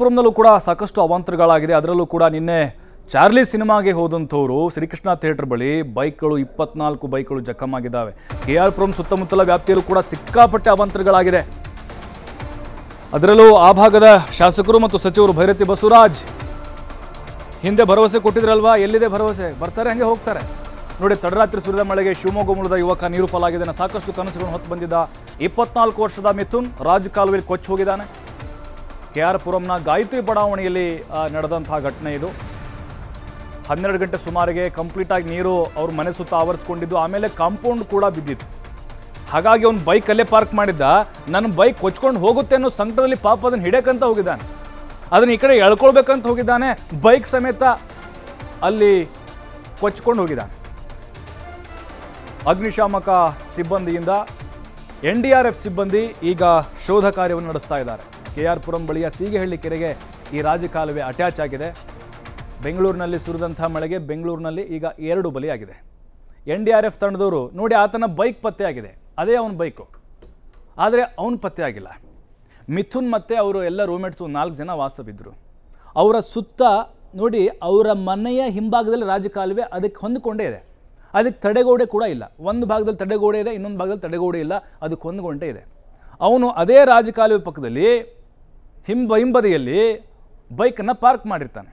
ಪುರಮ್ನಲ್ಲೂ ಕೂಡ ಸಾಕಷ್ಟು ಅವಾಂತರಗಳಾಗಿದೆ ಅದರಲ್ಲೂ ಕೂಡ ನಿನ್ನೆ ಚಾರ್ಲಿ ಸಿನಿಮಾಗೆ ಹೋದಂಥವರು ಶ್ರೀಕೃಷ್ಣ ಥಿಯೇಟರ್ ಬಳಿ ಬೈಕ್ಗಳು ಇಪ್ಪತ್ನಾಲ್ಕು ಬೈಕ್ಗಳು ಜಖಮಾಗಿದ್ದಾವೆ ಕೆ ಆರ್ ಪುರಂ ಸುತ್ತಮುತ್ತಲ ವ್ಯಾಪ್ತಿಯಲ್ಲೂ ಕೂಡ ಸಿಕ್ಕಾಪಟ್ಟೆ ಅವಾಂತರಗಳಾಗಿದೆ ಅದರಲ್ಲೂ ಆ ಭಾಗದ ಶಾಸಕರು ಮತ್ತು ಸಚಿವರು ಭೈರತಿ ಬಸವರಾಜ್ ಹಿಂದೆ ಭರವಸೆ ಕೊಟ್ಟಿದ್ರಲ್ವಾ ಎಲ್ಲಿದೆ ಭರವಸೆ ಬರ್ತಾರೆ ಹಂಗೆ ಹೋಗ್ತಾರೆ ನೋಡಿ ತಡರಾತ್ರಿ ಸುರಿದ ಮಳೆಗೆ ಶಿವಮೊಗ್ಗ ಮೂಲದ ಯುವಕ ನೀರು ಪಾಲಾಗಿದ್ದಾನೆ ಸಾಕಷ್ಟು ಕನಸುಗಳನ್ನು ಹೊತ್ತು ಬಂದಿದ್ದ ಇಪ್ಪತ್ನಾಲ್ಕು ವರ್ಷದ ಮಿಥುನ್ ರಾಜಕಾಲುವೆಯಲ್ಲಿ ಕೊಚ್ಚಿ ಹೋಗಿದ್ದಾನೆ ಕೆ ಆರ್ ಪುರಂನ ಗಾಯತ್ರಿ ಬಡಾವಣೆಯಲ್ಲಿ ನಡೆದಂತಹ ಘಟನೆ ಇದು ಹನ್ನೆರಡು ಗಂಟೆ ಸುಮಾರಿಗೆ ಕಂಪ್ಲೀಟಾಗಿ ನೀರು ಅವ್ರ ಮನೆ ಸುತ್ತ ಆವರಿಸ್ಕೊಂಡಿದ್ದು ಆಮೇಲೆ ಕಾಂಪೌಂಡ್ ಕೂಡ ಬಿದ್ದಿತ್ತು ಹಾಗಾಗಿ ಅವ್ನು ಬೈಕ್ ಅಲ್ಲೇ ಪಾರ್ಕ್ ಮಾಡಿದ್ದ ನನ್ನ ಬೈಕ್ ಕೊಚ್ಕೊಂಡು ಹೋಗುತ್ತೆ ಅನ್ನೋ ಸಂಕಟದಲ್ಲಿ ಪಾಪ ಅದನ್ನು ಹಿಡಿಯಕಂತ ಹೋಗಿದ್ದಾನೆ ಅದನ್ನು ಈ ಕಡೆ ಎಳ್ಕೊಳ್ಬೇಕಂತ ಹೋಗಿದ್ದಾನೆ ಬೈಕ್ ಸಮೇತ ಅಲ್ಲಿ ಕೊಚ್ಕೊಂಡು ಹೋಗಿದ್ದಾನೆ ಅಗ್ನಿಶಾಮಕ ಸಿಬ್ಬಂದಿಯಿಂದ ಎನ್ ಡಿ ಆರ್ ಎಫ್ ಸಿಬ್ಬಂದಿ ಈಗ ಶೋಧ ಕಾರ್ಯವನ್ನು ನಡೆಸ್ತಾ ಇದ್ದಾರೆ ಕೆ ಆರ್ ಪುರಂ ಬಳಿಯ ಸೀಗೆಹಳ್ಳಿ ಕೆರೆಗೆ ಈ ರಾಜಕಾಲುವೆ ಅಟ್ಯಾಚ್ ಆಗಿದೆ ಬೆಂಗಳೂರಿನಲ್ಲಿ ಸುರಿದಂಥ ಮಳೆಗೆ ಬೆಂಗಳೂರಿನಲ್ಲಿ ಈಗ ಎರಡು ಬಲಿಯಾಗಿದೆ ಎನ್ ಡಿ ಆರ್ ಎಫ್ ತಂಡದವರು ನೋಡಿ ಆತನ ಬೈಕ್ ಪತ್ತೆಯಾಗಿದೆ ಅದೇ ಅವನ ಬೈಕು ಆದರೆ ಅವನು ಪತ್ತೆಯಾಗಿಲ್ಲ ಮಿಥುನ್ ಮತ್ತು ಅವರು ಎಲ್ಲ ರೂಮ್ಮೇಟ್ಸು ನಾಲ್ಕು ಜನ ವಾಸವಿದ್ದರು ಅವರ ಸುತ್ತ ನೋಡಿ ಅವರ ಮನೆಯ ಹಿಂಭಾಗದಲ್ಲಿ ರಾಜಕಾಲುವೆ ಅದಕ್ಕೆ ಹೊಂದಿಕೊಂಡೇ ಇದೆ ಅದಕ್ಕೆ ತಡೆಗೋಡೆ ಕೂಡ ಇಲ್ಲ ಒಂದು ಭಾಗದಲ್ಲಿ ತಡೆಗೋಡೆ ಇದೆ ಇನ್ನೊಂದು ಭಾಗದಲ್ಲಿ ತಡೆಗೋಡೆ ಇಲ್ಲ ಅದಕ್ಕೆ ಹೊಂದಿಕೊಂಡೇ ಇದೆ ಅವನು ಅದೇ ರಾಜಕಾಲುವೆ ಪಕ್ಕದಲ್ಲಿ ಹಿಂಬ ಹಿಂಬದಿಯಲ್ಲಿ ಬೈಕನ್ನು ಪಾರ್ಕ್ ಮಾಡಿರ್ತಾನೆ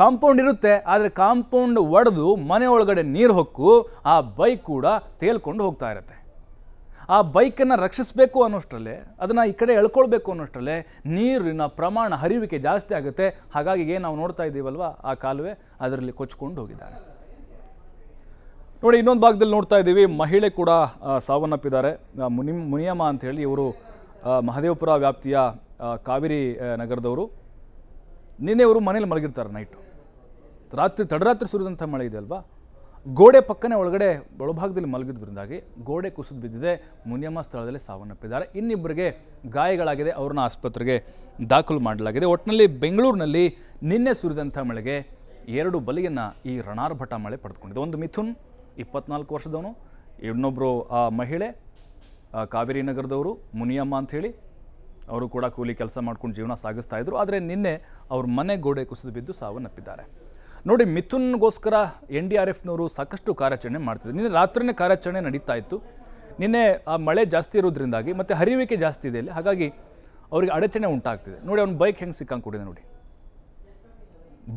ಕಾಂಪೌಂಡ್ ಇರುತ್ತೆ ಆದರೆ ಕಾಂಪೌಂಡ್ ಒಡೆದು ಮನೆ ಒಳಗಡೆ ನೀರು ಹೊಕ್ಕು ಆ ಬೈಕ್ ಕೂಡ ತೇಲ್ಕೊಂಡು ಹೋಗ್ತಾ ಇರುತ್ತೆ ಆ ಬೈಕನ್ನು ರಕ್ಷಿಸಬೇಕು ಅನ್ನೋಷ್ಟರಲ್ಲೇ ಅದನ್ನು ಈ ಕಡೆ ಎಳ್ಕೊಳ್ಬೇಕು ಅನ್ನೋಷ್ಟರಲ್ಲೇ ನೀರಿನ ಪ್ರಮಾಣ ಹರಿವಿಕೆ ಜಾಸ್ತಿ ಆಗುತ್ತೆ ಹಾಗಾಗಿ ಏನು ನಾವು ನೋಡ್ತಾ ಇದ್ದೀವಲ್ವ ಆ ಕಾಲುವೆ ಅದರಲ್ಲಿ ಕೊಚ್ಕೊಂಡು ಹೋಗಿದ್ದಾರೆ ನೋಡಿ ಇನ್ನೊಂದು ಭಾಗದಲ್ಲಿ ನೋಡ್ತಾ ಇದ್ದೀವಿ ಮಹಿಳೆ ಕೂಡ ಸಾವನ್ನಪ್ಪಿದ್ದಾರೆ ಮುನಿ ಮುನಿಯಮ್ಮ ಅಂತ ಹೇಳಿ ಇವರು ಮಹದೇವಪುರ ವ್ಯಾಪ್ತಿಯ ಕಾವೇರಿ ನಗರದವರು ನಿನ್ನೆ ಅವರು ಮನೇಲಿ ಮಲಗಿರ್ತಾರೆ ನೈಟು ರಾತ್ರಿ ತಡರಾತ್ರಿ ಸುರಿದಂಥ ಮಳೆ ಇದೆ ಅಲ್ವಾ ಗೋಡೆ ಪಕ್ಕನೆ ಒಳಗಡೆ ಒಳಭಾಗದಲ್ಲಿ ಮಲಗಿದ್ರಿಂದಾಗಿ ಗೋಡೆ ಕುಸಿದು ಬಿದ್ದಿದೆ ಮುನಿಯಮ್ಮ ಸ್ಥಳದಲ್ಲಿ ಸಾವನ್ನಪ್ಪಿದ್ದಾರೆ ಇನ್ನಿಬ್ಬರಿಗೆ ಗಾಯಗಳಾಗಿದೆ ಅವ್ರನ್ನ ಆಸ್ಪತ್ರೆಗೆ ದಾಖಲು ಮಾಡಲಾಗಿದೆ ಒಟ್ಟಿನಲ್ಲಿ ಬೆಂಗಳೂರಿನಲ್ಲಿ ನಿನ್ನೆ ಸುರಿದಂಥ ಮಳೆಗೆ ಎರಡು ಬಲಿಯನ್ನು ಈ ರಣಾರ್ಭಟ ಮಳೆ ಪಡೆದುಕೊಂಡಿದೆ ಒಂದು ಮಿಥುನ್ ಇಪ್ಪತ್ನಾಲ್ಕು ವರ್ಷದವನು ಇನ್ನೊಬ್ಬರು ಆ ಮಹಿಳೆ ಕಾವೇರಿ ನಗರದವರು ಮುನಿಯಮ್ಮ ಅಂಥೇಳಿ ಅವರು ಕೂಡ ಕೂಲಿ ಕೆಲಸ ಮಾಡ್ಕೊಂಡು ಜೀವನ ಸಾಗಿಸ್ತಾ ಇದ್ದರು ಆದರೆ ನಿನ್ನೆ ಅವ್ರ ಮನೆ ಗೋಡೆ ಕುಸಿದು ಬಿದ್ದು ಸಾವನ್ನಪ್ಪಿದ್ದಾರೆ ನೋಡಿ ಮಿಥುನ್ಗೋಸ್ಕರ ಎನ್ ಡಿ ಆರ್ ಎಫ್ನವರು ಸಾಕಷ್ಟು ಕಾರ್ಯಾಚರಣೆ ಮಾಡ್ತಿದ್ರು ನಿನ್ನೆ ರಾತ್ರಿನೇ ಕಾರ್ಯಾಚರಣೆ ನಡೀತಾ ಇತ್ತು ನಿನ್ನೆ ಆ ಮಳೆ ಜಾಸ್ತಿ ಇರೋದ್ರಿಂದಾಗಿ ಮತ್ತು ಹರಿಯುವಿಕೆ ಜಾಸ್ತಿ ಇದೆ ಇಲ್ಲಿ ಹಾಗಾಗಿ ಅವ್ರಿಗೆ ಅಡಚಣೆ ಉಂಟಾಗ್ತಿದೆ ನೋಡಿ ಅವನು ಬೈಕ್ ಹೆಂಗೆ ಸಿಕ್ಕಾಂಗ್ಕೊಂಡಿದೆ ನೋಡಿ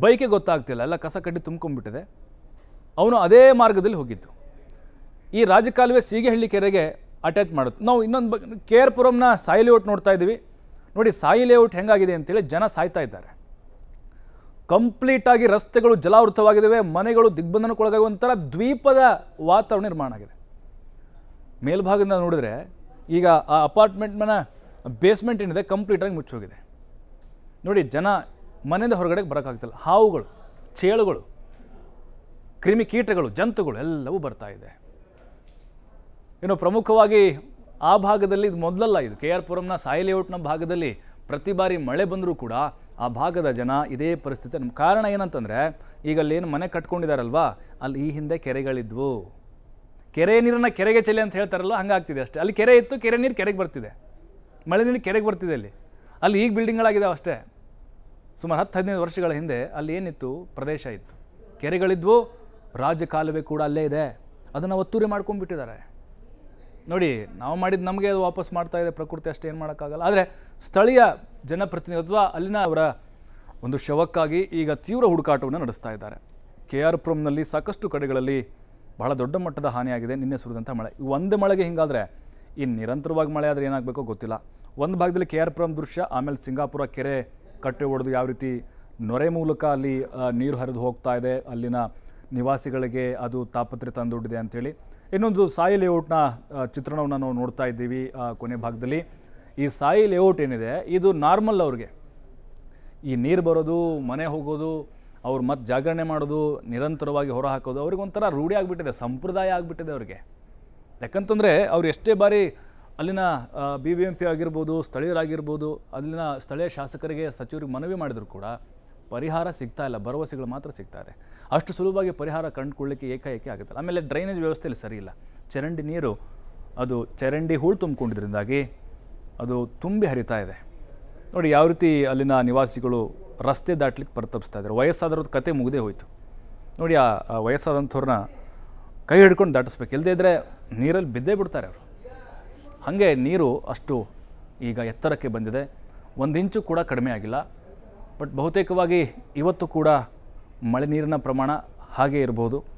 ಬೈಕೆ ಗೊತ್ತಾಗ್ತಿಲ್ಲ ಎಲ್ಲ ಕಸ ಕಡ್ಡಿ ತುಂಬ್ಕೊಂಡ್ಬಿಟ್ಟಿದೆ ಅವನು ಅದೇ ಮಾರ್ಗದಲ್ಲಿ ಹೋಗಿದ್ದು ಈ ರಾಜಕಾಲುವೆ ಸೀಗೆಹಳ್ಳಿ ಕೆರೆಗೆ ಅಟ್ಯಾಚ್ ಮಾಡುತ್ತೆ ನಾವು ಇನ್ನೊಂದು ಬಗ್ಗೆ ಕೆ ಆರ್ ಸಾಯಿ ಲೇಔಟ್ ನೋಡ್ತಾ ಇದ್ದೀವಿ ನೋಡಿ ಸಾಯಿ ಲೇಔಟ್ ಹೆಂಗಾಗಿದೆ ಅಂತೇಳಿ ಜನ ಸಾಯ್ತಾ ಇದ್ದಾರೆ ಕಂಪ್ಲೀಟಾಗಿ ರಸ್ತೆಗಳು ಜಲಾವೃತವಾಗಿದ್ದಾವೆ ಮನೆಗಳು ದಿಗ್ಬಂಧನಕ್ಕೊಳಗಾಗುವಂಥ ದ್ವೀಪದ ವಾತಾವರಣ ನಿರ್ಮಾಣ ಆಗಿದೆ ಮೇಲ್ಭಾಗದಿಂದ ನೋಡಿದರೆ ಈಗ ಆ ಅಪಾರ್ಟ್ಮೆಂಟ್ನ ಬೇಸ್ಮೆಂಟ್ ಏನಿದೆ ಕಂಪ್ಲೀಟಾಗಿ ಮುಚ್ಚೋಗಿದೆ ನೋಡಿ ಜನ ಮನೆಯಿಂದ ಹೊರಗಡೆ ಬರೋಕ್ಕಾಗ್ತಿಲ್ಲ ಹಾವುಗಳು ಚೇಳುಗಳು ಕ್ರಿಮಿಕೀಟಗಳು ಜಂತುಗಳು ಎಲ್ಲವೂ ಬರ್ತಾ ಇದೆ ಏನು ಪ್ರಮುಖವಾಗಿ ಆ ಭಾಗದಲ್ಲಿ ಇದು ಮೊದಲಲ್ಲ ಇದು ಕೆ ಆರ್ ಪುರಂನ ಸಾಯಿ ಲೇಔಟ್ನ ಭಾಗದಲ್ಲಿ ಪ್ರತಿ ಬಾರಿ ಮಳೆ ಬಂದರೂ ಕೂಡ ಆ ಭಾಗದ ಜನ ಇದೇ ಪರಿಸ್ಥಿತಿ ನಮ್ಮ ಕಾರಣ ಏನಂತಂದರೆ ಈಗ ಏನು ಮನೆ ಕಟ್ಕೊಂಡಿದ್ದಾರಲ್ವಾ ಅಲ್ಲಿ ಈ ಹಿಂದೆ ಕೆರೆಗಳಿದ್ವು ಕೆರೆ ನೀರನ್ನು ಕೆರೆಗೆ ಚೆಲ್ಲಿ ಅಂತ ಹೇಳ್ತಾರಲ್ಲ ಹಂಗಾಗ್ತಿದೆ ಅಷ್ಟೇ ಅಲ್ಲಿ ಕೆರೆ ಇತ್ತು ಕೆರೆ ನೀರು ಕೆರೆಗೆ ಬರ್ತಿದೆ ಮಳೆ ನೀರು ಕೆರೆಗೆ ಬರ್ತಿದೆ ಅಲ್ಲಿ ಅಲ್ಲಿ ಈಗ ಬಿಲ್ಡಿಂಗ್ಗಳಾಗಿದ್ದಾವೆ ಅಷ್ಟೇ ಸುಮಾರು ಹತ್ತು ಹದಿನೈದು ವರ್ಷಗಳ ಹಿಂದೆ ಅಲ್ಲಿ ಏನಿತ್ತು ಪ್ರದೇಶ ಇತ್ತು ಕೆರೆಗಳಿದ್ವು ರಾಜಕಾಲುವೆ ಕೂಡ ಅಲ್ಲೇ ಇದೆ ಅದನ್ನು ಒತ್ತೂರಿ ಮಾಡ್ಕೊಂಡ್ಬಿಟ್ಟಿದ್ದಾರೆ ನೋಡಿ ನಾವು ಮಾಡಿದ ನಮಗೆ ಅದು ವಾಪಸ್ ಮಾಡ್ತಾ ಇದೆ ಪ್ರಕೃತಿ ಅಷ್ಟೇ ಏನು ಮಾಡೋಕ್ಕಾಗಲ್ಲ ಆದರೆ ಸ್ಥಳೀಯ ಜನಪ್ರತಿನಿಧಿ ಅಥವಾ ಅಲ್ಲಿನ ಅವರ ಒಂದು ಶವಕ್ಕಾಗಿ ಈಗ ತೀವ್ರ ಹುಡುಕಾಟವನ್ನು ನಡೆಸ್ತಾ ಇದ್ದಾರೆ ಕೆ ಆರ್ ಪುರಂನಲ್ಲಿ ಸಾಕಷ್ಟು ಕಡೆಗಳಲ್ಲಿ ಬಹಳ ದೊಡ್ಡ ಮಟ್ಟದ ಹಾನಿಯಾಗಿದೆ ನಿನ್ನೆ ಸುರಿದಂಥ ಮಳೆ ಒಂದು ಮಳೆಗೆ ಹಿಂಗಾದರೆ ಈ ನಿರಂತರವಾಗಿ ಮಳೆ ಆದರೆ ಏನಾಗಬೇಕೋ ಗೊತ್ತಿಲ್ಲ ಒಂದು ಭಾಗದಲ್ಲಿ ಕೆ ಆರ್ ಪುರಂ ದೃಶ್ಯ ಆಮೇಲೆ ಸಿಂಗಾಪುರ ಕೆರೆ ಕಟ್ಟೆ ಒಡೆದು ಯಾವ ರೀತಿ ನೊರೆ ಮೂಲಕ ಅಲ್ಲಿ ನೀರು ಹರಿದು ಹೋಗ್ತಾ ಇದೆ ಅಲ್ಲಿನ ನಿವಾಸಿಗಳಿಗೆ ಅದು ತಾಪತ್ರೆ ತಂದೊಡ್ಡಿದೆ ಅಂಥೇಳಿ ಇನ್ನೊಂದು ಸಾಯಿ ಲೇಔಟ್ನ ಚಿತ್ರಣವನ್ನು ನಾವು ನೋಡ್ತಾ ಇದ್ದೀವಿ ಕೊನೆ ಭಾಗದಲ್ಲಿ ಈ ಸಾಯಿ ಲೇಔಟ್ ಏನಿದೆ ಇದು ನಾರ್ಮಲ್ ಅವ್ರಿಗೆ ಈ ನೀರು ಬರೋದು ಮನೆ ಹೋಗೋದು ಅವ್ರು ಮತ್ತೆ ಜಾಗರಣೆ ಮಾಡೋದು ನಿರಂತರವಾಗಿ ಹೊರ ಹಾಕೋದು ಅವ್ರಿಗೆ ಒಂಥರ ರೂಢಿ ಆಗಿಬಿಟ್ಟಿದೆ ಸಂಪ್ರದಾಯ ಆಗಿಬಿಟ್ಟಿದೆ ಅವ್ರಿಗೆ ಯಾಕಂತಂದರೆ ಅವ್ರು ಎಷ್ಟೇ ಬಾರಿ ಅಲ್ಲಿನ ಬಿ ಬಿ ಎಂ ಪಿ ಆಗಿರ್ಬೋದು ಸ್ಥಳೀಯರಾಗಿರ್ಬೋದು ಅಲ್ಲಿನ ಸ್ಥಳೀಯ ಶಾಸಕರಿಗೆ ಸಚಿವರಿಗೆ ಮನವಿ ಮಾಡಿದ್ರು ಕೂಡ ಪರಿಹಾರ ಸಿಗ್ತಾ ಇಲ್ಲ ಭರವಸೆಗಳು ಮಾತ್ರ ಸಿಗ್ತಾ ಇದೆ ಅಷ್ಟು ಸುಲಭವಾಗಿ ಪರಿಹಾರ ಕಂಡುಕೊಳ್ಳಿಕ್ಕೆ ಏಕಾಏಕಿ ಆಗುತ್ತಲ್ಲ ಆಮೇಲೆ ಡ್ರೈನೇಜ್ ವ್ಯವಸ್ಥೆಯಲ್ಲಿ ಸರಿ ಇಲ್ಲ ಚರಂಡಿ ನೀರು ಅದು ಚರಂಡಿ ಹೂಳು ತುಂಬಿಕೊಂಡಿದ್ರಿಂದಾಗಿ ಅದು ತುಂಬಿ ಹರಿತಾ ಇದೆ ನೋಡಿ ಯಾವ ರೀತಿ ಅಲ್ಲಿನ ನಿವಾಸಿಗಳು ರಸ್ತೆ ದಾಟ್ಲಿಕ್ಕೆ ಪ್ರತಾಪಿಸ್ತಾ ಇದ್ದಾರೆ ವಯಸ್ಸಾದವ್ರದ್ದು ಕತೆ ಮುಗಿದೇ ಹೋಯಿತು ನೋಡಿ ಆ ವಯಸ್ಸಾದಂಥವ್ರನ್ನ ಕೈ ಹಿಡ್ಕೊಂಡು ದಾಟಿಸ್ಬೇಕು ಇಲ್ಲದೇ ಇದ್ದರೆ ನೀರಲ್ಲಿ ಬಿದ್ದೇ ಬಿಡ್ತಾರೆ ಅವರು ಹಾಗೆ ನೀರು ಅಷ್ಟು ಈಗ ಎತ್ತರಕ್ಕೆ ಬಂದಿದೆ ಒಂದು ಇಂಚು ಕೂಡ ಕಡಿಮೆ ಆಗಿಲ್ಲ ಬಟ್ ಬಹುತೇಕವಾಗಿ ಇವತ್ತು ಕೂಡ ಮಳೆ ನೀರಿನ ಪ್ರಮಾಣ ಹಾಗೆ ಇರ್ಬೋದು